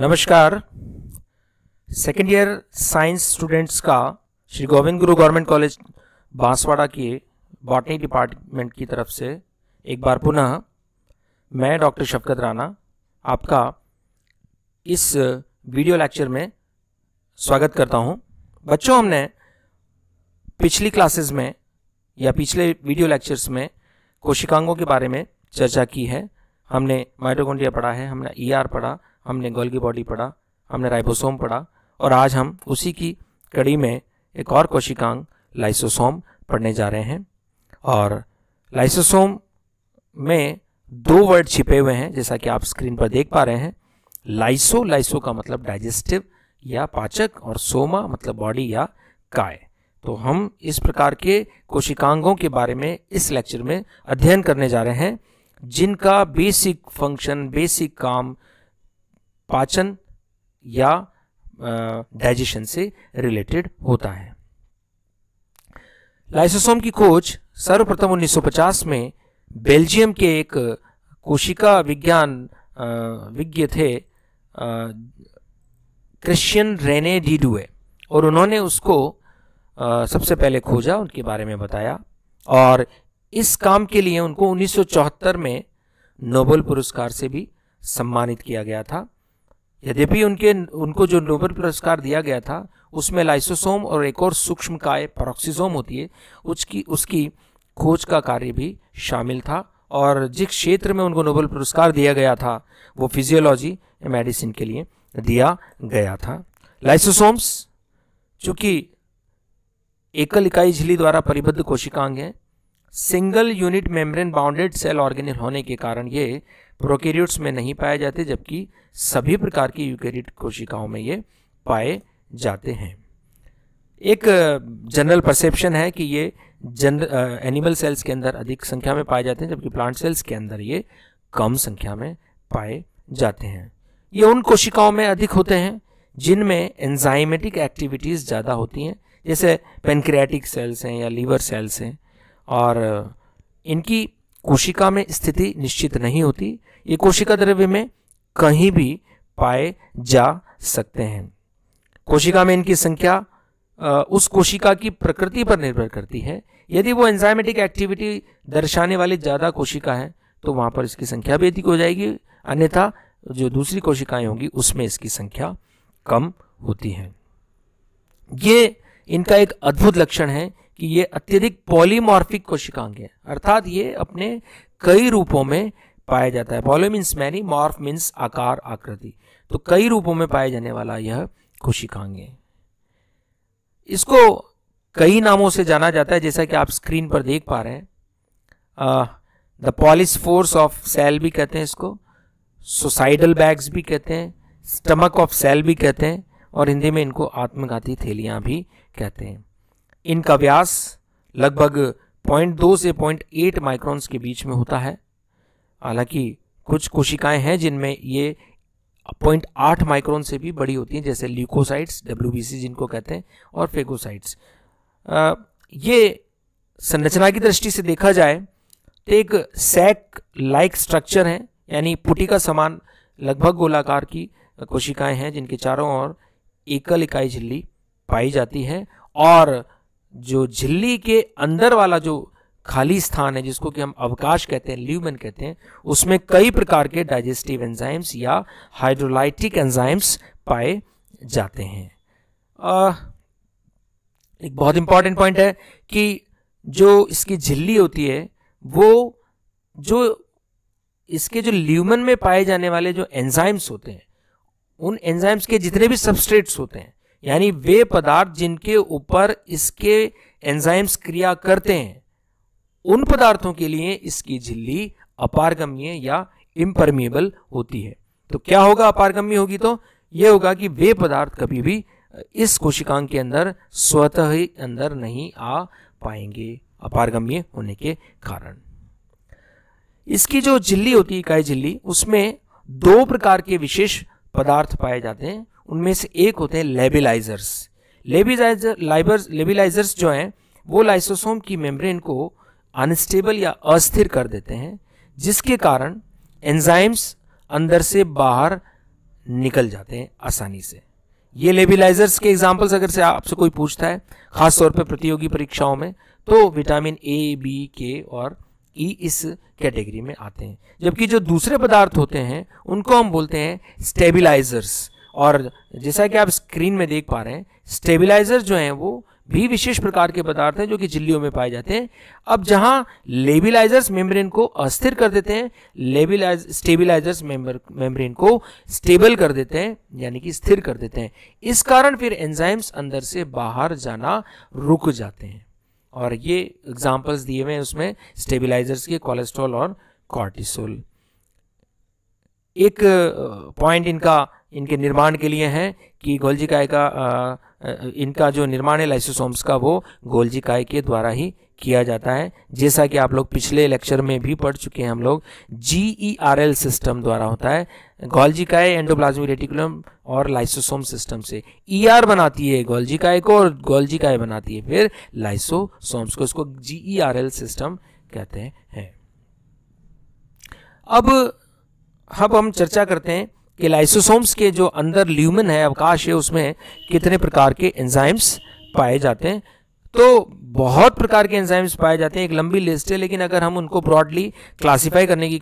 नमस्कार second year science students का श्री गोविंद गुरु गवर्नमेंट कॉलेज बांसवाड़ा के बॉटनी डिपार्टमेंट की तरफ से एक बार पुनः मैं डॉक्टर शफकत राणा आपका इस वीडियो लेक्चर में स्वागत करता हूं बच्चों हमने पिछली क्लासेस में या पिछले वीडियो लेक्चर्स में कोशिकांगों के बारे में चर्चा की है हमने माइटोकॉन्ड्रिया पढ़ा है हमने ईआर e ER पढ़ा हमने गोल्गी बॉडी पढ़ा हमने राइबोसोम पढ़ा और आज हम उसी की कड़ी में एक और कोशिकांग लाइसोसोम पढ़ने जा रहे हैं और लाइसोसोम में दो वर्ड छिपे हुए हैं जैसा कि आप स्क्रीन पर देख पा रहे हैं लाइसो लाइसो का मतलब डाइजेस्टिव या पाचक और सोमा मतलब बॉडी या काय तो हम इस प्रकार के कोशिकांगों के बारे में इस लेक्चर में अध्ययन करने जा रहे हैं जिनका बेसिक फंक्शन बेसिक काम पाचन या डाइजेशन से रिलेटेड होता है लाइसोसोम की खोज सर्वप्रथम 1950 में बेल्जियम के एक कोशिका विज्ञान विज्ञ थे क्रिश्चियन रेने डीडुए और उन्होंने उसको सबसे पहले खोजा उनके बारे में बताया और इस काम के लिए उनको 1974 में नोबेल पुरस्कार से भी सम्मानित किया गया था यद्यपि उनके उनको जो नोबेल पुरस्कार दिया गया था उसमें लाइसोसोम और एक और सूक्ष्म काय परॉक्सीजोम होती है उसकी उसकी खोज का कार्य भी शामिल था और जिस क्षेत्र में उनको नोबेल पुरस्कार दिया गया था वो फिजियोलॉजी मेडिसिन के लिए दिया गया था लाइसोसोम्स चूंकि एकल इकाई झिली द्वारा परिबद्ध कोशिकांग हैं single unit membrane bounded cell organelle होने के कारण ये प्रोकेरियोट्स में नहीं पाए जाते जबकि सभी प्रकार की यूकेरियोट कोशिकाओं में ये पाए जाते हैं एक जनरल परसेप्शन है कि ये जन एनिमल सेल्स के अंदर अधिक संख्या में पाए जाते हैं जबकि प्लांट सेल्स के अंदर ये कम संख्या में पाए जाते हैं ये उन कोशिकाओं में अधिक होते हैं जिनमें एंजाइमेटिक एक्टिविटीज़ ज़्यादा होती हैं जैसे पेनक्रियाटिक सेल्स हैं या लीवर सेल्स हैं और इनकी कोशिका में स्थिति निश्चित नहीं होती ये कोशिका द्रव्य में कहीं भी पाए जा सकते हैं कोशिका में इनकी संख्या उस कोशिका की प्रकृति पर निर्भर करती है यदि वो एंजाइमेटिक एक्टिविटी दर्शाने वाली ज़्यादा कोशिका है तो वहां पर इसकी संख्या भी अधिक हो जाएगी अन्यथा जो दूसरी कोशिकाएं होंगी उसमें इसकी संख्या कम होती है ये इनका एक अद्भुत लक्षण है कि ये अत्यधिक पॉलीमॉर्फिक कोशिकांग है अर्थात ये अपने कई रूपों में पाया जाता है poly means many morph means आकार आकृति तो कई रूपों में पाए जाने वाला यह कोशिकांग है इसको कई नामों से जाना जाता है जैसा कि आप स्क्रीन पर देख पा रहे हैं the police force of cell भी कहते हैं इसको सुसाइडल बैग्स भी कहते हैं स्टमक ऑफ सेल भी कहते हैं और हिंदी में इनको आत्मघाती थैलियां भी कहते हैं इनका व्यास लगभग पॉइंट दो से पॉइंट एट के बीच में होता है हालांकि कुछ कोशिकाएं हैं जिनमें ये पॉइंट आठ माइक्रोन से भी बड़ी होती हैं जैसे ल्यूकोसाइट्स डब्ल्यू जिनको कहते हैं और फेगोसाइट्स ये संरचना की दृष्टि से देखा जाए तो एक सैक लाइक स्ट्रक्चर है यानी पुटी का समान लगभग गोलाकार की कोशिकाएं हैं जिनके चारों ओर एकल इकाई झिल्ली पाई जाती है और जो झिल्ली के अंदर वाला जो खाली स्थान है जिसको कि हम अवकाश कहते हैं ल्यूमन कहते हैं उसमें कई प्रकार के डाइजेस्टिव एंजाइम्स या हाइड्रोलाइटिक एंजाइम्स पाए जाते हैं आ, एक बहुत इंपॉर्टेंट पॉइंट है कि जो इसकी झिल्ली होती है वो जो इसके जो ल्यूमन में पाए जाने वाले जो एंजाइम्स होते हैं उन एंजाइम्स के जितने भी सबस्ट्रेट्स होते हैं यानी वे पदार्थ जिनके ऊपर इसके एंजाइम्स क्रिया करते हैं उन पदार्थों के लिए इसकी झिल्ली अपारगम्य या इम्परमिएबल होती है तो क्या होगा अपारगम्य होगी तो यह होगा कि वे पदार्थ कभी भी इस कोशिकांग के अंदर स्वतः ही अंदर नहीं आ पाएंगे अपारगम्य होने के कारण इसकी जो झिल्ली होती है इकाई झिल्ली उसमें दो प्रकार के विशेष पदार्थ पाए जाते हैं उनमें से एक होते हैं लेबिलाइजर्स लेबिलाइजर लाइबर्स लेबिलाइजर्स जो हैं वो लाइसोसोम की मेम्ब्रेन को अनस्टेबल या अस्थिर कर देते हैं जिसके कारण एंजाइम्स अंदर से बाहर निकल जाते हैं आसानी से ये लेबिलाइजर्स के एग्जाम्पल्स अगर से आपसे कोई पूछता है खासतौर पर प्रतियोगी परीक्षाओं में तो विटामिन ए बी के और ई e इस कैटेगरी में आते हैं जबकि जो दूसरे पदार्थ होते हैं उनको हम बोलते हैं स्टेबिलाइजर्स और तो जैसा कि आप स्क्रीन में देख पा रहे हैं स्टेबिलाइजर जो हैं वो भी विशेष प्रकार के पदार्थ हैं जो कि झिल्लियों में पाए जाते हैं अब जहां लेबिलाइजर्स मेम्ब्रेन को अस्थिर कर देते हैं लेबिलाइज स्टेबिलाइजर्स मेम्ब्रेन को स्टेबल कर देते हैं यानी कि स्थिर कर देते हैं इस कारण फिर एंजाइम्स अंदर से बाहर जाना रुक जाते हैं और ये एग्जाम्पल्स दिए हुए हैं उसमें स्टेबिलाइजर्स के कोलेस्ट्रॉल और कॉर्टिसोल एक पॉइंट इनका इनके निर्माण के लिए हैं कि गोलजी काय का इनका जो निर्माण है लाइसोसोम्स का वो गोलजी काय के द्वारा ही किया जाता है जैसा कि आप लोग पिछले लेक्चर में भी पढ़ चुके हैं हम लोग G E R L system द्वारा होता है गोलजी काय एंडोप्लाज्मिक रेटिकुलम और लाइसोसोम सिस्टम से ई e आर बनाती है गोलजी काय को और गोलजी काय बनाती है फिर लाइसोसोम्स को इसको G E R L system कहते हैं अब अब हम चर्चा करते हैं कि लाइसोसोम्स के जो अंदर ल्यूमन है अवकाश है उसमें कितने प्रकार के एंजाइम्स पाए जाते हैं तो बहुत प्रकार के एंजाइम्स पाए जाते हैं एक लंबी लिस्ट है लेकिन अगर हम उनको ब्रॉडली क्लासिफाई करने की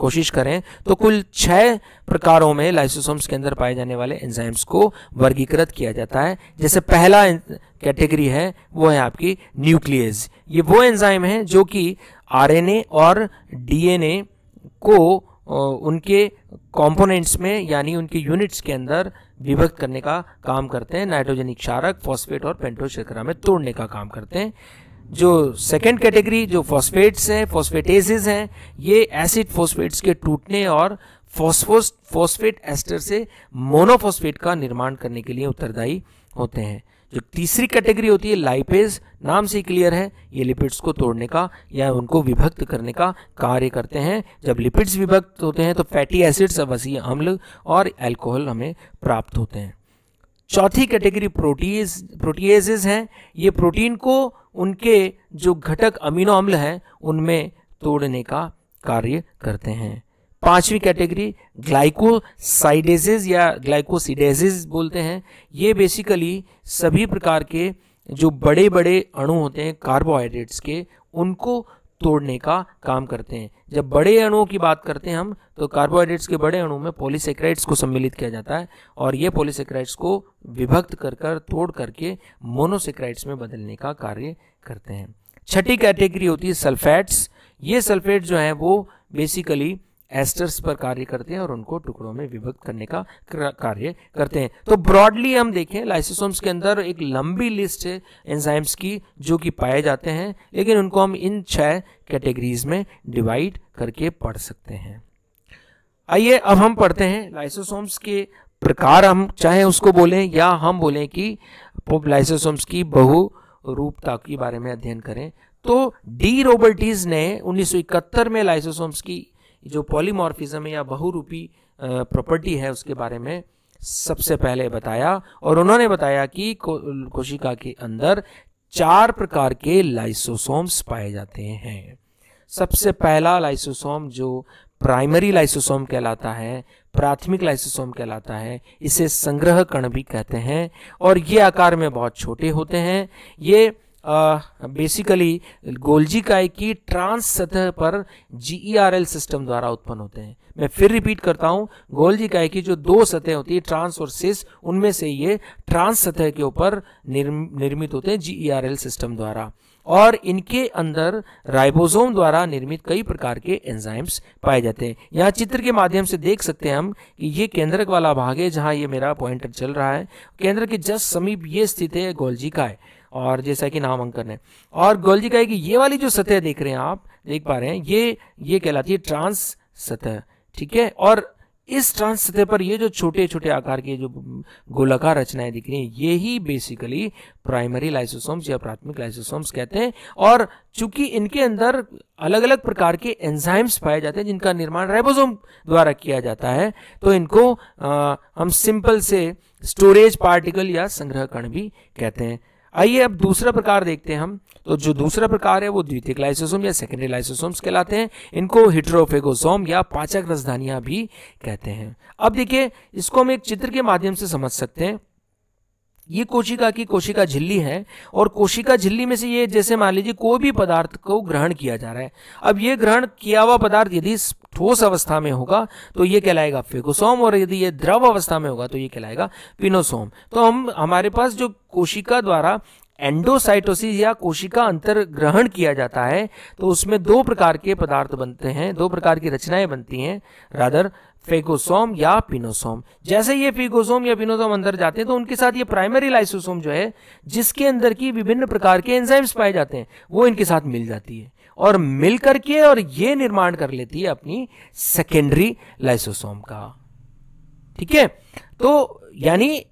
कोशिश करें तो कुल छः प्रकारों में लाइसोसोम्स के अंदर पाए जाने वाले एंजाइम्स को वर्गीकृत किया जाता है जैसे पहला कैटेगरी है वो है आपकी न्यूक्लियस ये वो एंजाइम है जो कि आरएनए और डीएनए को उनके कंपोनेंट्स में यानी उनके यूनिट्स के अंदर विभक्त करने का काम करते हैं नाइट्रोजनिक क्षारक फॉस्फेट और पेंटो शर्करा में तोड़ने का काम करते हैं जो सेकेंड कैटेगरी जो फॉस्फेट्स हैं फॉस्फेटेजेज हैं ये एसिड फॉस्फेट्स के टूटने और फॉस्फोस फॉस्फेट एस्टर से मोनोफॉस्फेट का निर्माण करने के लिए उत्तरदायी होते हैं जो तीसरी कैटेगरी होती है लाइपेज नाम से ही क्लियर है ये लिपिड्स को तोड़ने का या उनको विभक्त करने का कार्य करते हैं जब लिपिड्स विभक्त होते हैं तो फैटी एसिड्स अवसीय अम्ल और एल्कोहल हमें प्राप्त होते हैं चौथी कैटेगरी प्रोटीज प्रोटीजेज हैं ये प्रोटीन को उनके जो घटक अमीनो अम्ल हैं उनमें तोड़ने का कार्य करते हैं पांचवी कैटेगरी ग्लाइकोसाइडेजेज या ग्लाइकोसिडेजेज बोलते हैं ये बेसिकली सभी प्रकार के जो बड़े बड़े अणु होते हैं कार्बोहाइड्रेट्स के उनको तोड़ने का काम करते हैं जब बड़े अणुओं की बात करते हैं हम तो कार्बोहाइड्रेट्स के बड़े अणु में पॉलीसेक्राइड्स को सम्मिलित किया जाता है और ये पॉलीसेक्राइड्स को विभक्त कर कर तोड़ करके मोनोसेक्राइड्स में बदलने का कार्य करते हैं छठी कैटेगरी होती है सल्फेट्स ये सल्फेट जो हैं वो बेसिकली एस्टर्स पर कार्य करते हैं और उनको टुकड़ों में विभक्त करने का कार्य करते हैं तो ब्रॉडली हम देखें लाइसोसोम्स के अंदर एक लंबी लिस्ट है एंजाइम्स की जो कि पाए जाते हैं लेकिन उनको हम इन छह कैटेगरीज में डिवाइड करके पढ़ सकते हैं आइए अब हम पढ़ते हैं लाइसोसोम्स के प्रकार हम चाहे उसको बोलें या हम बोलें कि लाइसोसोम्स की बहु रूपता के बारे में अध्ययन करें तो डी रोबर्टीज ने 1971 में लाइसोसोम्स की जो पॉलीमॉर्फिज्म या बहुरूपी प्रॉपर्टी है उसके बारे में सबसे पहले बताया और उन्होंने बताया कि को, कोशिका के अंदर चार प्रकार के लाइसोसोम्स पाए जाते हैं सबसे पहला लाइसोसोम जो प्राइमरी लाइसोसोम कहलाता है प्राथमिक लाइसोसोम कहलाता है इसे संग्रह कण भी कहते हैं और ये आकार में बहुत छोटे होते हैं ये बेसिकली गोल्जी काय की ट्रांस सतह पर जीईआरएल सिस्टम e द्वारा उत्पन्न होते हैं मैं फिर रिपीट करता हूँ गोल्जी काय की जो दो सतह होती है ट्रांस और सिस उनमें से ये ट्रांस सतह के ऊपर निर्म, निर्मित होते हैं जीईआरएल सिस्टम e द्वारा और इनके अंदर राइबोसोम द्वारा निर्मित कई प्रकार के एंजाइम्स पाए जाते हैं यहाँ चित्र के माध्यम से देख सकते हैं हम कि ये केंद्रक वाला भाग है जहाँ ये मेरा पॉइंटर चल रहा है केंद्र के जस्ट समीप ये स्थित है गोल्जी काय और जैसा कि नाम अंकन है और गोल जी है कि ये वाली जो सतह देख रहे हैं आप देख पा रहे हैं ये ये कहलाती है ट्रांस सतह ठीक है और इस ट्रांस सतह पर ये जो छोटे छोटे आकार के जो गोलाकार रचनाएं दिख रही हैं ये ही बेसिकली प्राइमरी लाइसोसोम्स या प्राथमिक लाइसोसोम्स कहते हैं और चूंकि इनके अंदर अलग अलग प्रकार के एंजाइम्स पाए जाते हैं जिनका निर्माण राइबोसोम द्वारा किया जाता है तो इनको आ, हम सिंपल से स्टोरेज पार्टिकल या संग्रह कण भी कहते हैं आइए अब दूसरा प्रकार देखते हैं हम तो जो दूसरा प्रकार है वो द्वितीय लाइसोसोम या सेकेंडरी लाइसोसोम्स कहलाते हैं इनको हिट्रोफेगोसोम या पाचक राजधानियां भी कहते हैं अब देखिए इसको हम एक चित्र के माध्यम से समझ सकते हैं ये कोशिका की कोशिका झिल्ली है और कोशिका झिल्ली में से ये जैसे मान लीजिए कोई भी पदार्थ को ग्रहण किया जा रहा है अब ये ग्रहण किया हुआ पदार्थ यदि ठोस अवस्था में होगा तो ये कहलाएगा फेगोसोम और यदि ये द्रव अवस्था में होगा तो ये कहलाएगा पिनोसोम तो हम हमारे पास जो कोशिका द्वारा एंडोसाइटोसिस या कोशिका अंतर ग्रहण किया जाता है तो उसमें दो प्रकार के पदार्थ बनते हैं दो प्रकार की रचनाएं बनती हैं राधर फेगोसोम या पिनोसोम जैसे ये फेगोसोम या पिनोसोम अंदर जाते हैं तो उनके साथ ये प्राइमरी लाइसोसोम जो है जिसके अंदर की विभिन्न प्रकार के एंजाइम्स पाए जाते हैं वो इनके साथ मिल जाती है और मिल करके और ये निर्माण कर लेती है अपनी सेकेंडरी लाइसोसोम का ठीक है तो यानी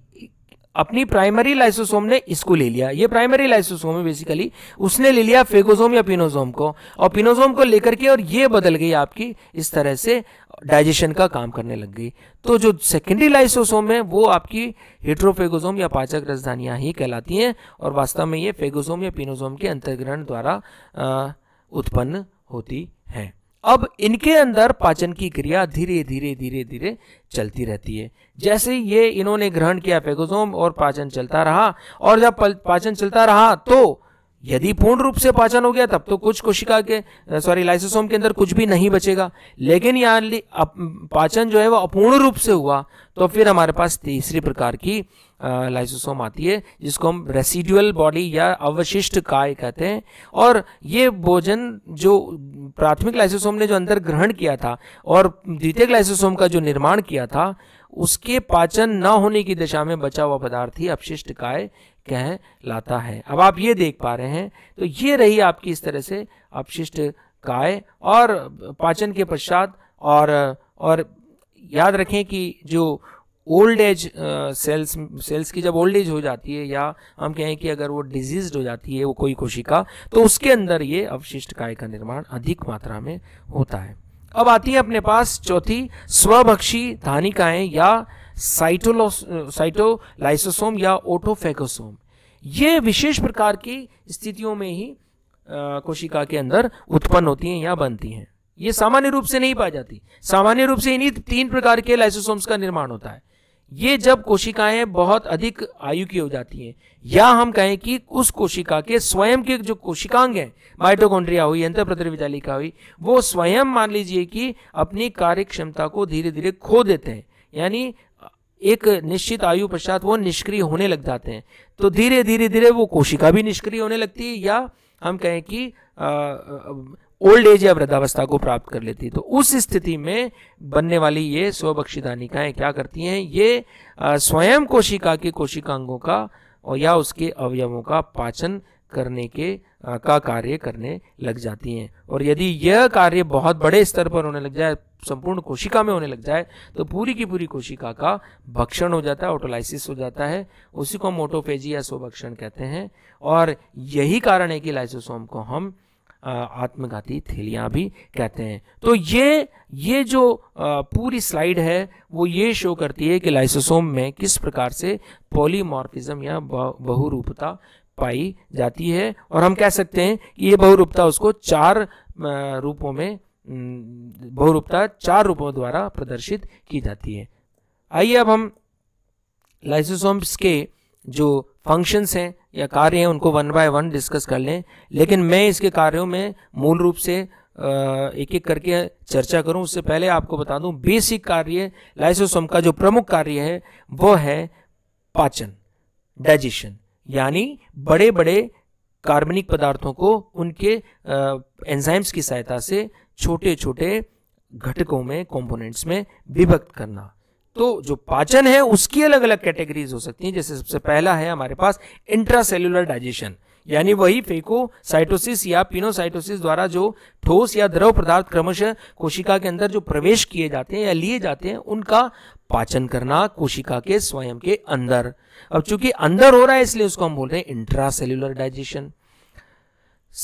अपनी प्राइमरी लाइसोसोम ने इसको ले लिया ये प्राइमरी लाइसोसोम है बेसिकली उसने ले लिया फेगोसोम या पिनोसोम को और पिनोसोम को लेकर के और ये बदल गई आपकी इस तरह से डाइजेशन का काम करने लग गई तो जो सेकेंडरी लाइसोसोम है वो आपकी हेट्रोफेगोसोम या पाचक राजधानियाँ ही कहलाती हैं और वास्तव में ये फेगोसोम या पिनोसोम के अंतर्ग्रहण द्वारा उत्पन्न होती हैं अब इनके अंदर पाचन की क्रिया धीरे धीरे धीरे धीरे चलती रहती है जैसे ये इन्होंने ग्रहण किया फेगोसोम और पाचन चलता रहा और जब पाचन चलता रहा तो यदि पूर्ण रूप से पाचन हो गया तब तो कुछ कोशिका के सॉरी लाइसोसोम के अंदर कुछ भी नहीं बचेगा लेकिन यहाँ पाचन जो है वो अपूर्ण रूप से हुआ तो फिर हमारे पास तीसरी प्रकार की लाइसोसोम आती है जिसको हम रेसिडुअल बॉडी या अवशिष्ट काय कहते हैं और ये भोजन जो प्राथमिक लाइसोसोम ने जो अंदर ग्रहण किया था और द्वितीय लाइसोसोम का जो निर्माण किया था उसके पाचन न होने की दशा में बचा हुआ पदार्थ ही अपशिष्ट काय कह लाता है अब आप ये देख पा रहे हैं तो ये रही आपकी इस तरह से अपशिष्ट काय और पाचन के पश्चात और और याद रखें कि जो ओल्ड एज सेल्स सेल्स की जब ओल्ड एज हो जाती है या हम कहें कि अगर वो डिजीज हो जाती है वो कोई कोशिका तो उसके अंदर ये अवशिष्ट काय का निर्माण अधिक मात्रा में होता है अब आती है अपने पास चौथी स्वभक्षी धानिकाएं या साइटोलो साइटोलाइसोसोम या ओटोफेकोसोम ये विशेष प्रकार की स्थितियों में ही कोशिका के अंदर उत्पन्न होती हैं या बनती हैं ये सामान्य रूप से नहीं पाई जाती सामान्य रूप से इन्हीं तीन प्रकार के लाइसोसोम्स का निर्माण होता है ये जब कोशिकाएं बहुत अधिक आयु की हो जाती हैं या हम कहें कि उस कोशिका के स्वयं के जो कोशिकांग हैं माइटोकॉन्ड्रिया हुई यंत्र प्रतिवितालिका हुई वो स्वयं मान लीजिए कि अपनी कार्य क्षमता को धीरे धीरे खो देते हैं यानी एक निश्चित आयु पश्चात वो निष्क्रिय होने लग जाते हैं तो धीरे धीरे धीरे वो कोशिका भी निष्क्रिय होने लगती है या हम कहें कि ओल्ड एज या वृद्धावस्था को प्राप्त कर लेती है तो उस स्थिति में बनने वाली ये स्वबक्षी क्या करती हैं ये स्वयं कोशिका के कोशिकांगों का और या उसके अवयवों का पाचन करने के आ, का कार्य करने लग जाती हैं और यदि यह कार्य बहुत बड़े स्तर पर होने लग जाए संपूर्ण कोशिका में होने लग जाए तो पूरी की पूरी कोशिका का भक्षण हो जाता है ऑटोलाइसिस हो जाता है उसी को मोटोफेजी या स्वभक्षण कहते हैं और यही कारण है कि लाइसोसोम को हम आत्मघाती थैलियाँ भी कहते हैं तो ये ये जो पूरी स्लाइड है वो ये शो करती है कि लाइसोसोम में किस प्रकार से पॉलीमॉर्फिज्म या बहुरूपता पाई जाती है और हम कह सकते हैं कि ये बहुरूपता उसको चार रूपों में बहुरूपता चार रूपों द्वारा प्रदर्शित की जाती है आइए अब हम लाइसोसोम्स के जो फंक्शंस हैं या कार्य हैं उनको वन बाय वन डिस्कस कर लें लेकिन मैं इसके कार्यों में मूल रूप से एक एक करके चर्चा करूं उससे पहले आपको बता दूं बेसिक कार्य लाइसोसोम का जो प्रमुख कार्य है वो है पाचन डाइजेशन यानी बड़े बड़े कार्बनिक पदार्थों को उनके एंजाइम्स की सहायता से छोटे छोटे घटकों में कंपोनेंट्स में विभक्त करना तो जो पाचन है उसकी अलग अलग कैटेगरीज हो सकती हैं जैसे सबसे पहला है हमारे पास इंट्रासेल्युलर डाइजेशन यानी वही फेको साइटोसिस या पिनोसाइटोसिस द्वारा जो ठोस या द्रव पदार्थ क्रमशः कोशिका के अंदर जो प्रवेश किए जाते हैं या लिए जाते हैं उनका पाचन करना कोशिका के स्वयं के अंदर अब चूंकि अंदर हो रहा है इसलिए उसको हम बोल रहे हैं इंट्रासेल्युलर डाइजेशन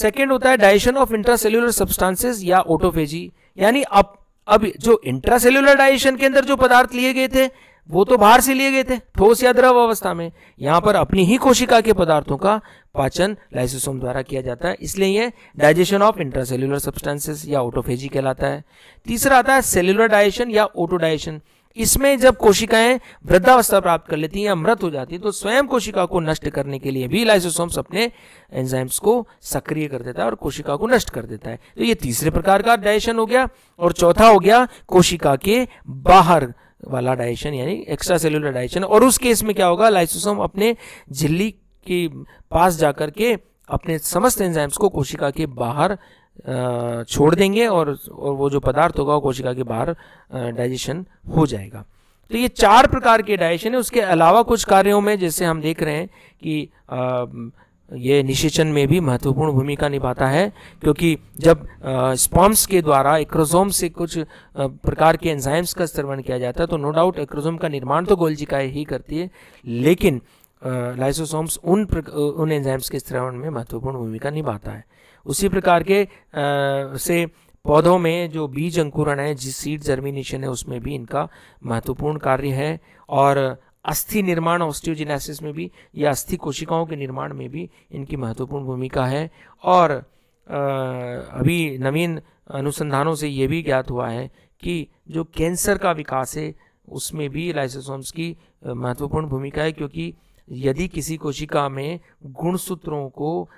सेकेंड होता है डाइजेशन ऑफ इंट्रासेल्युलर सब्सटांसेज या ओटोफेजी यानी अब जो इंट्रासेल्युलर डाइजेशन के अंदर जो पदार्थ लिए गए थे वो तो बाहर से लिए गए थे ठोस या द्रव अवस्था में यहां पर अपनी ही कोशिका के पदार्थों का पाचन लाइसोसोम द्वारा किया जाता है इसलिए यह डाइजेशन ऑफ इंट्रासेल्युलर सब्सटेंसेस या ओटोफेजी कहलाता है तीसरा आता है सेल्युलर डाइजेशन या ओटोडाइजेशन इसमें जब कोशिकाएं वृद्धावस्था प्राप्त कर लेती हैं या मृत हो जाती है तो स्वयं कोशिका को नष्ट करने के लिए भी लाइसोसोम्स अपने एंजाइम्स को सक्रिय कर देता है और कोशिका को नष्ट कर देता है तो ये तीसरे प्रकार का डायशन हो गया और चौथा हो गया कोशिका के बाहर वाला डाइशन यानी एक्स्ट्रा सेलुलर डाइशन और उस केस में क्या होगा लाइसोसोम अपने झिल्ली के पास जाकर के अपने समस्त एंजाइम्स को कोशिका के बाहर छोड़ देंगे और और वो जो पदार्थ होगा वो कोशिका के बाहर डाइजेशन हो जाएगा तो ये चार प्रकार के डाइजेशन है उसके अलावा कुछ कार्यों में जैसे हम देख रहे हैं कि ये निषेचन में भी महत्वपूर्ण भूमिका निभाता है क्योंकि जब स्पॉम्स के द्वारा एक्रोजोम से कुछ प्रकार के एंजाइम्स का स्त्रवण किया जाता है तो नो डाउट एक्रोजोम का निर्माण तो गोल्जिका ही करती है लेकिन लाइसोसोम्स उन उन एंजाइम्स के स्त्रवण में महत्वपूर्ण भूमिका निभाता है उसी प्रकार के आ, से पौधों में जो बीज अंकुरण है जिस सीड जर्मिनेशन है उसमें भी इनका महत्वपूर्ण कार्य है और अस्थि निर्माण ऑस्टियोजिनेसिस में भी या अस्थि कोशिकाओं के निर्माण में भी इनकी महत्वपूर्ण भूमिका है और आ, अभी नवीन अनुसंधानों से ये भी ज्ञात हुआ है कि जो कैंसर का विकास है उसमें भी लाइसोसोम्स की महत्वपूर्ण भूमिका है क्योंकि यदि किसी कोशिका में गुणसूत्रों को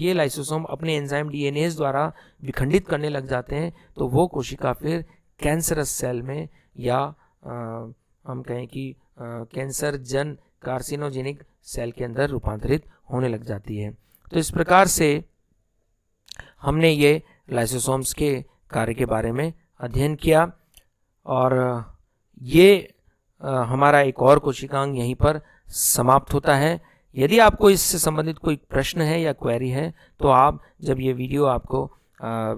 ये लाइसोसोम अपने एंजाइम डीएनएस द्वारा विखंडित करने लग जाते हैं तो वो कोशिका फिर कैंसरस सेल में या आ, हम कहें कि कैंसर जन कार्सिनोजेनिक सेल के अंदर रूपांतरित होने लग जाती है तो इस प्रकार से हमने ये लाइसोसोम्स के कार्य के बारे में अध्ययन किया और ये आ, हमारा एक और कोशिकांग यहीं पर समाप्त होता है यदि आपको इससे संबंधित कोई प्रश्न है या क्वेरी है तो आप जब ये वीडियो आपको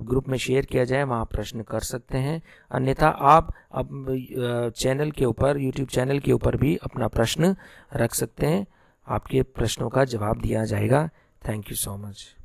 ग्रुप में शेयर किया जाए वहाँ प्रश्न कर सकते हैं अन्यथा आप अब चैनल के ऊपर यूट्यूब चैनल के ऊपर भी अपना प्रश्न रख सकते हैं आपके प्रश्नों का जवाब दिया जाएगा थैंक यू सो मच